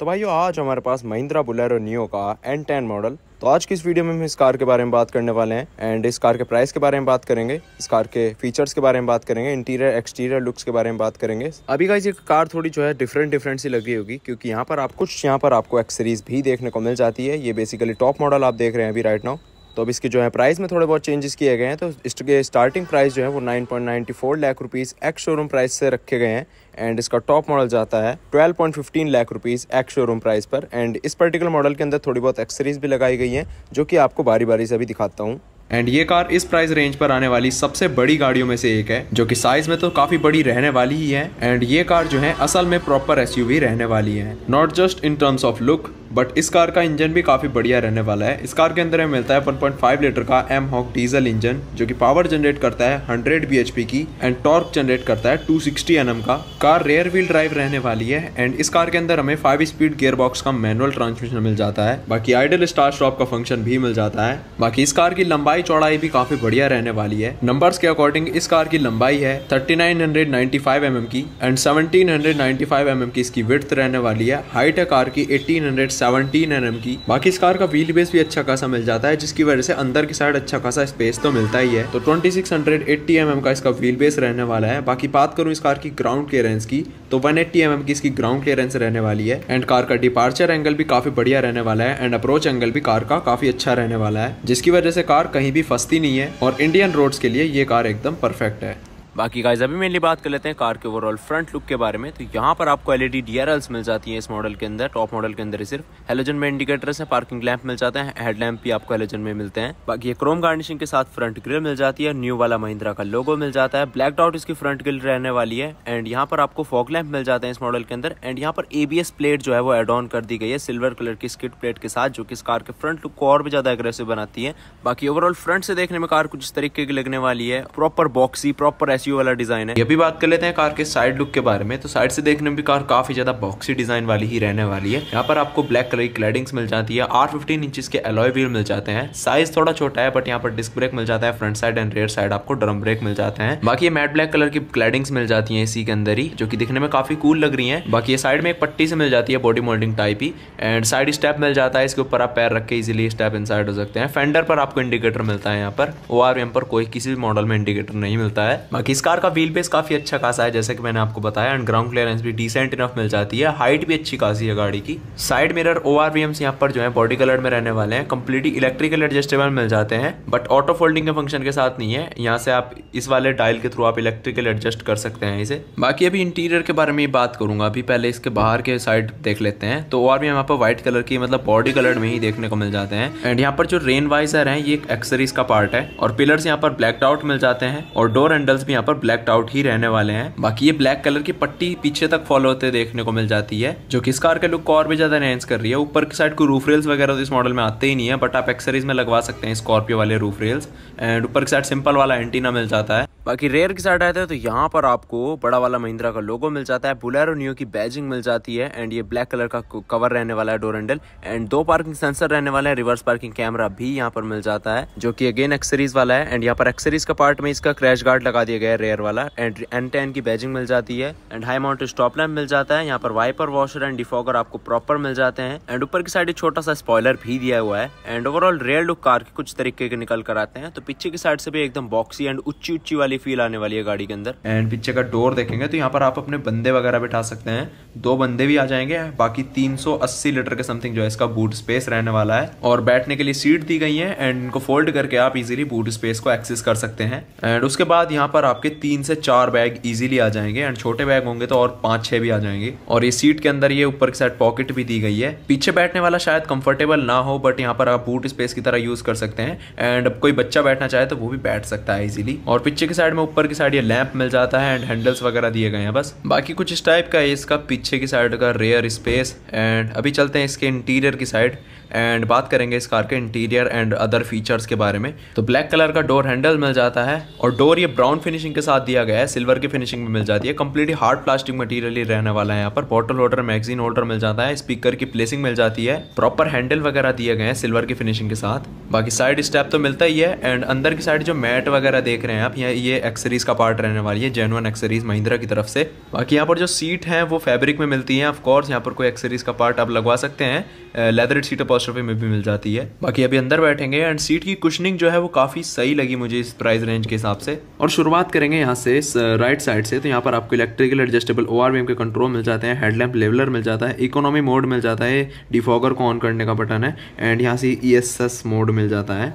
तो भाइयों आज हमारे पास महिंद्रा बुलेरो नियो का एन टेन मॉडल तो आज की इस वीडियो में हम इस कार के बारे में बात करने वाले हैं एंड इस कार के प्राइस के बारे में बात करेंगे इस कार के फीचर्स के बारे में बात करेंगे इंटीरियर एक्सटीरियर लुक्स के बारे में बात करेंगे अभी का ये कार थोड़ी जो है डिफरेंट डिफरेंट सी लगी होगी क्योंकि यहाँ पर आप कुछ यहाँ पर आपको एक्सरीज भी देखने को मिल जाती है ये बेसिकली टॉप मॉडल आप देख रहे हैं अभी राइट नाउ तो अब इसके जो है प्राइस में थोड़े बहुत चेंजेस किए गए हैं तो इसके स्टार्टिंग प्राइस जो है वो 9.94 lakh rupees ex showroom price से रखे गए हैं एंड इसका टॉप मॉडल जाता है 12.15 lakh rupees ex showroom price पर एंड इस पर्टिकुलर मॉडल के अंदर थोड़ी बहुत एक्सरीज भी लगाई गई है जो की आपको बारी बारी से अभी दिखाता हूँ एंड ये कार इस प्राइस रेंज पर आने वाली सबसे बड़ी गाड़ियों में से एक है जो कि साइज में तो काफी बड़ी रहने वाली ही है एंड ये कार जो है असल में प्रॉपर एसयूवी रहने वाली है not just in terms of look but इस कार का इंजन भी काफ़ी बढ़िया रहने वाला है इस कार के अंदर हमें मिलता है 1.5 लीटर का एम हॉक डीजल इंजन जो कि पावर जनरेट करता है 100 bhp की एंड टॉर्क जनरेट करता है 260 सिक्सटी mm का कार रेयर व्हील ड्राइव रहने वाली है एंड इस कार के अंदर हमें फाइव स्पीड गियर बॉक्स का मैनुअल ट्रांसमिशन मिल जाता है बाकी आइडल स्टार स्टॉप का फंक्शन भी मिल जाता है बाकी इस कार की लंबाई चौड़ाई भी काफ़ी बढ़िया रहने वाली है नंबर के अकॉर्डिंग इस कार की लंबाई है थर्टी mm की एंड सेवनटीन mm की इसकी विर्थ रहने वाली है हाइट है कार की एटीन सेवनटीन एन की बाकी इस कार का व्हील बेस भी अच्छा खासा मिल जाता है जिसकी वजह से अंदर की साइड अच्छा खासा स्पेस तो मिलता ही है तो twenty six hundred eighty m m का इसका व्हील बेस रहने वाला है बाकी बात करूँ इस कार की ग्राउंड क्लियरेंस की तो वन एट्टी एम एम की इसकी ग्राउंड क्लियरेंस रहने वाली है एंड कार का डिपार्चर एंगल भी काफी बढ़िया रहने वाला है एंड अप्रोच एंगल भी कार का काफी अच्छा रहने वाला है जिसकी वजह से कार कहीं भी फंसती नहीं है और इंडियन रोड्स के लिए ये कार एकदम परफेक्ट है बाकी गाइज अभी मेनली बात कर लेते हैं कार के ओवरऑल फ्रंट लुक के बारे में तो यहाँ पर आपको एलईडी डीआरएल्स मिल जाती है इस मॉडल के अंदर टॉप मॉडल के अंदर सिर्फ हेलोजन में इंडिकेटर्स हैं पार्किंग लैंप मिल जाते हैं हेडलैम्प भी आपको हेलोजन में मिलते हैं बाकी ये क्रोम गार्निशिंग के साथ फ्रंट ग्रिल मिल जाती है न्यू वाला महिंद्रा का लोगो मिल जाता है ब्लैक डॉट इसकी फ्रंट ग्रिल रहने वाली है एंड यहाँ पर आपको फॉक लैम्प मिल जाते हैं इस मॉडल के अंदर एंड यहाँ पर एबीएस प्लेट जो है वो एड ऑन कर दी गई है सिल्वर कलर की स्किट प्लेट के साथ जो कि इस कार के फ्रंट लुक को और भी ज्यादा एग्रेसिव बनाती है बाकी ओवरऑल फ्रंट से देखने में कार कुछ इस तरीके की लगने वाली है proper boxy proper S SUV वाला डिज़ाइन है ये भी बात कर लेते हैं कार के साइड लुक के बारे में तो साइड से देखने में भी कार काफ़ी ज़्यादा बॉक्सी डिज़ाइन वाली ही रहने वाली है यहाँ पर आपको ब्लैक कलर की क्लैडिंग मिल जाती है आठ फिफ्टीन इंच के एलॉय व्हील मिल जाते हैं साइज थोड़ा छोटा है बट यहाँ पर डिस्क ब्रेक मिल जाता है front side and rear side आपको ड्रम ब्रेक मिल जाते हैं बाकी मैट ब्लैक कलर की क्लैडिंग मिल जाती है इसी के अंदर ही जो की दिखने में काफ़ी कूल लग रही है बाकी ये साइड में एक पट्टी से मिल जाती है बॉडी मोल्डिंग टाइप ही एंड साइड स्टेप मिल जाता है इसके ऊपर आप पैर रख के इजिली स्टेप इन हो सकते हैं फेंडर पर आपको इंडिकेटर मिलता है यहाँ पर ओ पर कोई किसी भी मॉडल में इंडिकेटर नहीं मिलता है बाकी इस कार का व्हील बेस काफ़ी अच्छा खासा है जैसे कि मैंने आपको बताया एंड ग्राउंड क्लियरेंस भी डिसेंट इनफ मिल जाती है हाइट भी अच्छी खासी है गाड़ी की साइड मिरर ओ आर यहाँ पर जो है बॉडी कलर में रहने वाले हैं कंप्लीटली इलेक्ट्रिकल एडजस्टेबल मिल जाते हैं बट ऑटो फोल्डिंग के फंक्शन के साथ नहीं है यहाँ से आप इस वाले डायल के थ्रू आप इलेक्ट्रिकल एडजस्ट कर सकते हैं इसे बाकी अभी इंटीरियर के बारे में बात करूंगा अभी पहले इसके बाहर के साइड देख लेते हैं तो और भी यहाँ पर व्हाइट कलर की मतलब बॉडी कलर में ही देखने को मिल जाते हैं एंड यहाँ पर जो रेन वाइजर है ये एक एक्सरीज का पार्ट है और पिलर्स यहाँ पर ब्लैक आउट मिल जाते हैं और डोर हैंडल्स भी पर ब्लैक आउट ही रहने वाले हैं बाकी ये ब्लैक कलर की पट्टी पीछे तक फॉलो होते देखने को मिल जाती है जो कि इस कार के लुक को और भी ज्यादा एनहेंस कर रही है ऊपर की साइड को रूफ रेल्स वगैरह तो इस मॉडल में आते ही नहीं है बट आप एक्सरीज में लगवा सकते हैं स्कॉर्पियो वाले रूफ रेल्स एंड ऊपर की साइड सिंपल वाला एंटीना मिल जाता है बाकी रेयर की साइड आते हैं तो यहाँ पर आपको बड़ा वाला महिंद्रा का लोगो मिल जाता है बुलेरो न्यू की बैजिंग मिल जाती है एंड ये ब्लैक कलर का कवर रहने वाला है डोर हैंडल एंड दो पार्किंग सेंसर रहने वाला है रिवर्स पार्किंग कैमरा भी यहाँ पर मिल जाता है जो कि अगेन एक्सरीज वाला है एंड यहाँ पर एक्सरीज का पार्ट में इसका क्रैश गार्ड लगा दिया गया है रेयर वाला एंड एन टेन की बैजिंग मिल जाती है and high mount stop lamp मिल जाता है यहाँ पर वाइपर वॉशर एंड डिफॉगर आपको प्रॉपर मिल जाते हैं एंड ऊपर की साइड छोटा सा स्पॉयलर भी दिया हुआ है and overall rear look car के कुछ तरीके के निकल कर आते हैं तो पीछे की साइड से भी एकदम बॉक्सी एंड उच्ची उच्ची वाली वाली फील आने वाली है गाड़ी के अंदर एंड पीछे का डोर देखेंगे तो यहाँ पर आप अपने बंदे वगैरह बिठा सकते हैं दो बंदे भी आ जाएंगे बाकी 380 लीटर के समथिंग जो है इसका बूट स्पेस रहने वाला है और बैठने के लिए सीट दी गई है एंड इनको फोल्ड करके आप इजिली बूट स्पेस को एक्सेस कर सकते हैं एंड उसके बाद यहाँ पर आपके तीन से चार बैग इजिली आ जाएंगे एंड छोटे बैग होंगे तो और पांच छह भी आ जाएंगे और ये सीट के अंदर ये ऊपर की साइड पॉकेट भी दी गई है पीछे बैठने वाला शायद कंफर्टेबल ना हो बट यहाँ पर आप बूट स्पेस की तरह यूज़ कर सकते हैं एंड कोई बच्चा बैठना चाहे तो वो भी बैठ सकता है इजीली और पीछे के साइड में ऊपर की साइड ये लैंप मिल जाता है एंड हैंडल्स वगैरह दिए गए हैं बस बाकी कुछ इस टाइप का है इसका पीछे की साइड का रेयर स्पेस एंड अभी चलते हैं इसके इंटीरियर की साइड एंड बात करेंगे इस कार के इंटीरियर एंड अदर फीचर्स के बारे में तो ब्लैक कलर का डोर हैंडल मिल जाता है और डोर ये ब्राउन फिनिशिंग के साथ दिया गया है सिल्वर की फिनिशिंग में मिल जाती है कम्प्लीटली हार्ड प्लास्टिक मटीरियल ही रहने वाला है यहाँ पर बॉटल होल्डर मैगजीन होल्डर मिल जाता है स्पीकर की प्लेसिंग मिल जाती है प्रॉपर हैंडल वगैरह दिए गए हैं सिल्वर की फिनिशिंग के साथ बाकी साइड स्टेप तो मिलता ही है एंड अंदर की साइड जो मैट वगैरह देख रहे हैं आप यहाँ ये एक्सरीज का पार्ट रहने वाली है जेनुअन एक्सरीज महिंद्रा की तरफ से बाकी यहाँ पर जो सीट है वो फेब्रिक में मिलती है ऑफकोर्स यहाँ पर कोई एक्सरीज का पार्ट आप लगवा सकते हैं लेदर सीट कॉस्ट रुपये में भी मिल जाती है बाकी अभी अंदर बैठेंगे एंड सीट की कुशनिंग जो है वो काफ़ी सही लगी मुझे इस प्राइस रेंज के हिसाब से और शुरुआत करेंगे यहाँ से राइट साइड uh, से तो यहाँ पर आपको इलेक्ट्रिकल एडजस्टेबल ओ के कंट्रोल मिल जाते हैं हेडलैम्प लेवलर मिल जाता है इकोनॉमी मोड मिल जाता है डिफॉगर को ऑन करने का बटन है एंड यहाँ से ई e मोड मिल जाता है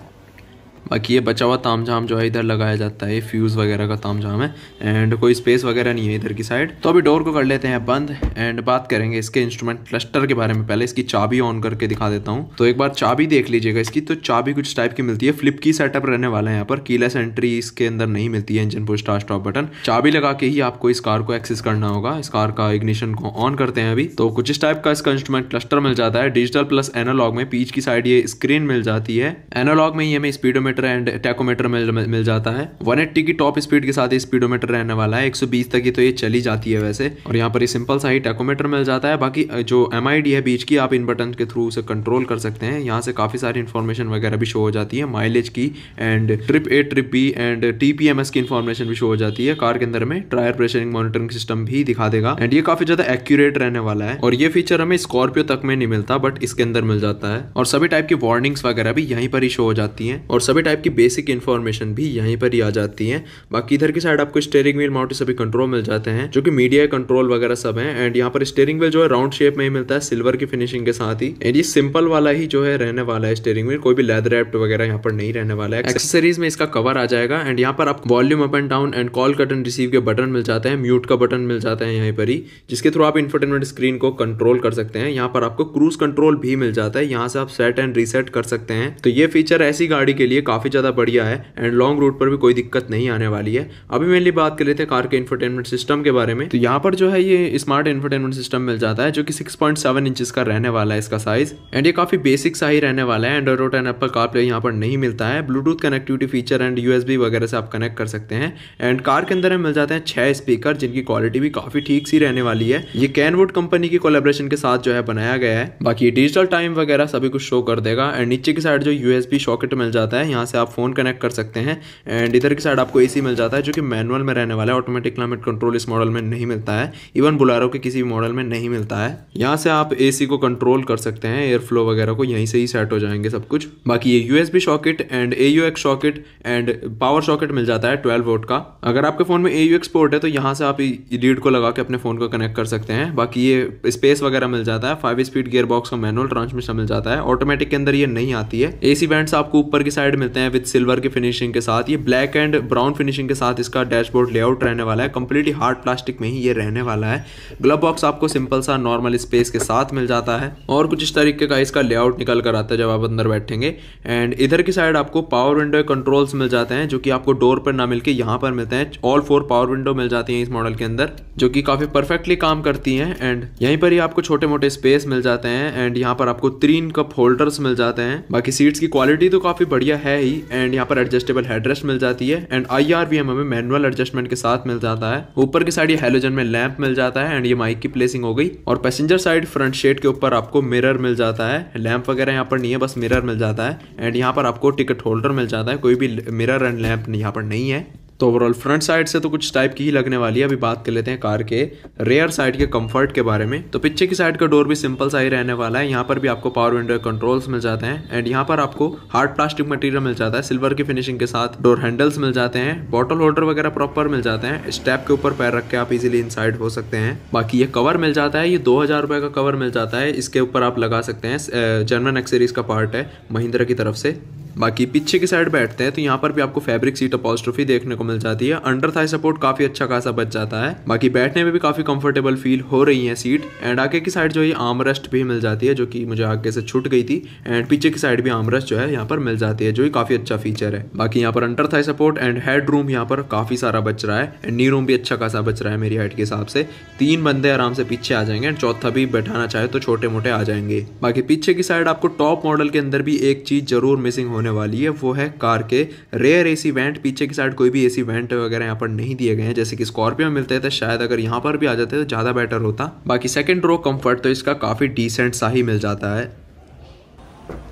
बाकी ये बचा हुआ ताम झाम जो है इधर लगाया जाता है फ्यूज़ वगैरह का ताम झाम है एंड कोई स्पेस वगैरह नहीं है इधर की साइड तो अभी डोर को कर लेते हैं बंद एंड बात करेंगे इसके इंस्ट्रूमेंट क्लस्टर के बारे में पहले इसकी चाबी ऑन करके दिखा देता हूँ तो एक बार चाबी देख लीजिएगा इसकी तो चाबी कुछ टाइप की मिलती है फ्लिप की सेटअप रहने वाला है यहाँ पर कीलेस एंट्री इसके अंदर नहीं मिलती है इंजन पुश स्टॉप बटन चाबी लगा के ही आपको इस कार को एक्सेस करना होगा इस कार का इग्निशन को ऑन करते हैं अभी तो कुछ इस टाइप का इसका इंस्ट्रूमेंट क्लस्टर मिल जाता है डिजिटल प्लस एनोलॉग में पीच की साइड ये स्क्रीन मिल जाती है एनोलॉग में ही हमें स्पीडो स्पीडोमीटर एंड टैकोमीटर मिल मिल जाता है 180 की टॉप स्पीड के साथ स्पीडोमीटर रहने वाला है 120 तक ही तो ये चली जाती है वैसे और यहाँ पर ये सिंपल सा ही टैकोमीटर मिल जाता है बाकी जो एम है बीच की आप इन बटन के थ्रू उसे कंट्रोल कर सकते हैं यहाँ से काफ़ी सारी इन्फॉर्मेशन वगैरह भी शो हो जाती है माइलेज की and trip A trip B and T की इन्फॉर्मेशन भी शो हो जाती है कार के अंदर में टायर प्रेशरिंग मॉनिटरिंग सिस्टम भी दिखा देगा एंड ये काफ़ी ज़्यादा एक्यूरेट रहने वाला है और ये फीचर हमें स्कॉर्पियो तक में नहीं मिलता बट इसके अंदर मिल जाता है और सभी टाइप की वार्निंग्स वगैरह भी यहीं पर ही शो हो जाती है और सभी सभी टाइप की बेसिक इन्फॉर्मेशन भी यहीं पर ही आ जाती है बाकी इधर की साइड आपको स्टेयरिंग व्हील माउंट सभी कंट्रोल मिल जाते हैं जो कि मीडिया कंट्रोल वगैरह सब है एंड यहाँ पर स्टेयरिंग व्हील जो है राउंड शेप में ही मिलता है सिल्वर की फिनिशिंग के साथ ही एंड ये सिंपल वाला ही जो है रहने वाला है स्टेयरिंग व्हील कोई भी लेदर एप्ट वगैरह यहाँ पर नहीं रहने वाला है एक्सेसरीज में इसका कवर आ जाएगा एंड यहाँ पर आप volume up and down and call कटन रिसीव के बटन मिल जाते हैं म्यूट का बटन मिल जाता है यहाँ पर ही जिसके थ्रू आप इंफोटेनमेंट स्क्रीन को कंट्रोल कर सकते हैं यहाँ पर आपको क्रूज कंट्रोल भी मिल जाता है यहाँ से आप सेट एंड रीसेट कर सकते हैं तो ये फीचर ऐसी गाड़ी के लिए काफ़ी ज़्यादा बढ़िया है एंड लॉन्ग रूट पर भी कोई दिक्कत नहीं आने वाली है अभी मेनली बात कर लेते हैं कार के इन्फोटेनमेंट सिस्टम के बारे में तो यहाँ पर जो है ये स्मार्ट इन्फोटेनमेंट सिस्टम मिल जाता है जो कि सिक्स पॉइंट सेवन इंच का रहने वाला है इसका साइज़ एंड ये काफ़ी बेसिक सा ही रहने वाला है एंड्रॉइड रोड एंड एप्पल कार प्ले यहाँ पर नहीं मिलता है Bluetooth connectivity feature and U वगैरह से आप कनेक्ट कर सकते हैं एंड कार के अंदर मिल जाते हैं छः स्पीकर जिनकी क्वालिटी भी काफ़ी ठीक सी रहने वाली है ये कैनवुड कंपनी की कोलेब्रेशन के साथ जो है बनाया गया है बाकी डिजिटल टाइम वगैरह सभी कुछ शो कर देगा एंड नीचे की साइड जो यूएसबी शॉकेट मिल जाता है यहाँ यहाँ से आप फ़ोन कनेक्ट कर सकते हैं एंड इधर की साइड आपको एसी मिल जाता है जो कि मैनुअल में रहने वाला है ऑटोमेटिक क्लाइमेट कंट्रोल इस मॉडल में नहीं मिलता है इवन बुलारो के किसी भी मॉडल में नहीं मिलता है यहाँ से आप ए को कंट्रोल कर सकते हैं एयर फ्लो वगैरह को यहीं से ही सेट हो जाएंगे सब कुछ बाकी ये USB socket and A U socket and power socket मिल जाता है ट्वेल्व वोट का अगर आपके फ़ोन में ए यू पोर्ट है तो यहाँ से आप रीड को लगा के अपने फ़ोन को कनेक्ट कर सकते हैं बाकी ये स्पेस वगैरह मिल जाता है फाइव स्पीड गियर बॉक्स का मैनुअल ट्रांसमिशन मिल जाता है ऑटोमेटिक के अंदर ये नहीं आती है एसी बैंड्स आपको ऊपर की साइड मिल देते हैं विद सिल्वर की फिनिशिंग के साथ ये ब्लैक एंड ब्राउन फिनिशिंग के साथ इसका डैशबोर्ड लेआउट रहने वाला है कम्प्लीटली हार्ड प्लास्टिक में ही ये रहने वाला है ग्लब बॉक्स आपको सिंपल सा नॉर्मल स्पेस के साथ मिल जाता है और कुछ इस तरीके का इसका लेआउट निकल कर आता है जब आप अंदर बैठेंगे एंड इधर की साइड आपको पावर विंडो कंट्रोल्स मिल जाते हैं जो कि आपको डोर पर ना मिलकर यहाँ पर मिलते हैं ऑल फोर पावर विंडो मिल जाती है इस मॉडल के अंदर जो कि काफी परफेक्टली काम करती है एंड यहीं पर ही आपको छोटे मोटे स्पेस मिल जाते हैं एंड यहाँ पर आपको तीन कप होल्डर्स मिल जाते हैं बाकी सीट्स की क्वालिटी तो काफी बढ़िया है ही एंड यहाँ पर एडजस्टेबल हेडरेस्ट मिल जाती है एंड आई आर भी हमें मैनुअल एडजस्टमेंट के साथ मिल जाता है ऊपर की साइड ये हेलोजन में लैंप मिल जाता है एंड ये माइक की प्लेसिंग हो गई और पैसेंजर साइड फ्रंट शेड के ऊपर आपको मिरर मिल जाता है लैंप वगैरह यहाँ पर नहीं है बस मिरर मिल जाता है एंड यहाँ पर आपको टिकट होल्डर मिल जाता है कोई भी मिरर एंड लैंप यहाँ पर नहीं है तो ओवरऑल फ्रंट साइड से तो कुछ टाइप की ही लगने वाली है अभी बात कर लेते हैं कार के रेयर साइड के कंफर्ट के बारे में तो पीछे की साइड का डोर भी सिंपल सा ही रहने वाला है यहाँ पर भी आपको पावर विंडो कंट्रोल्स मिल जाते हैं एंड यहाँ पर आपको हार्ड प्लास्टिक मटेरियल मिल जाता है सिल्वर की फिनिशिंग के साथ डोर हैंडल्स मिल जाते हैं बॉटल होल्डर वगैरह प्रॉपर मिल जाते हैं स्टेप के ऊपर पैर रख के आप इजिली इन हो सकते हैं बाकी ये कवर मिल जाता है ये दो हजार रुपए का कवर मिल जाता है इसके ऊपर आप लगा सकते हैं जर्मन एक्सेरीज का पार्ट है महिंद्रा की तरफ से बाकी पीछे की साइड बैठते हैं तो यहाँ पर भी आपको फैब्रिक सीट अपोस्ट्रोफी देखने को मिल जाती है अंडर थाई सपोर्ट काफी अच्छा खासा बच जाता है बाकी बैठने में भी काफी कंफर्टेबल फील हो रही है सीट एंड आगे की साइड जो है आमरेस्ट भी मिल जाती है जो कि मुझे आगे से छूट गई थी एंड पीछे की साइड भी आमरेस्ट जो है यहाँ पर मिल जाती है जो काफी अच्छा फीचर है बाकी यहाँ पर under thigh support and head room यहाँ पर काफी सारा बच रहा है एंड नी रूम भी अच्छा खासा बच रहा है मेरी हाइट के हिसाब से तीन बंदे आराम से पीछे आ जाएंगे एंड चौथा भी बैठाना चाहे तो छोटे मोटे आ जाएंगे बाकी पीछे की साइड आपको टॉप मॉडल के अंदर भी एक चीज जरूर मिसिंग हो होने वाली है वो है कार के रेयर ए सी वेंट पीछे की साइड कोई भी ए सी वेंट वगैरह यहाँ पर नहीं दिए गए हैं जैसे कि स्कॉर्पियो में मिलते थे तो शायद अगर यहाँ पर भी आ जाते तो ज़्यादा बेटर होता बाकी सेकेंड रो कम्फर्ट तो इसका काफ़ी डिसेंट सा ही मिल जाता है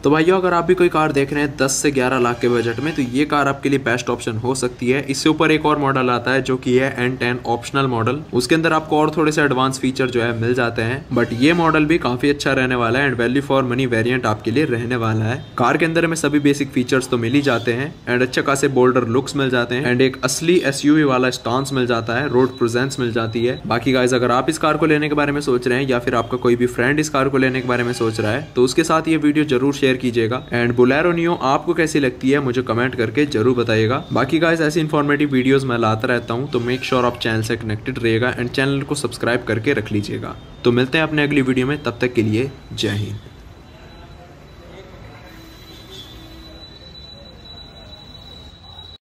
तो भाइयों अगर आप भी कोई कार देख रहे हैं 10 से 11 लाख के बजट में तो ये कार आपके लिए बेस्ट ऑप्शन हो सकती है इससे ऊपर एक और मॉडल आता है जो कि है एन टेन ऑप्शनल मॉडल उसके अंदर आपको और थोड़े से एडवांस फीचर जो है मिल जाते हैं बट ये मॉडल भी काफी अच्छा रहने वाला है and value for money variant आपके लिए रहने वाला है कार के अंदर हमें सभी बेसिक फीचर्स तो मिल ही जाते हैं एंड अच्छे खासे बोल्डर लुक्स मिल जाते हैं एंड एक असली एस वाला स्टॉन्स मिल जाता है रोड प्रेजेंस मिल जाती है बाकी गाइज अगर आप इस कार को लेने के बारे में सोच रहे हैं या फिर आपका कोई भी फ्रेंड इस कार को लेने के बारे में सोच रहा है तो उसके साथ ये वीडियो जरूर शेयर शेयर कीजिएगा एंड बुलेरो आपको कैसी लगती है मुझे कमेंट करके जरूर बताइएगा बाकी गाइस ऐसी इन्फॉर्मेटिव वीडियोस मैं लाता रहता हूँ तो मेक श्योर आप चैनल से कनेक्टेड रहेगा एंड चैनल को सब्सक्राइब करके रख लीजिएगा तो मिलते हैं अपने अगली वीडियो में तब तक के लिए जय हिंद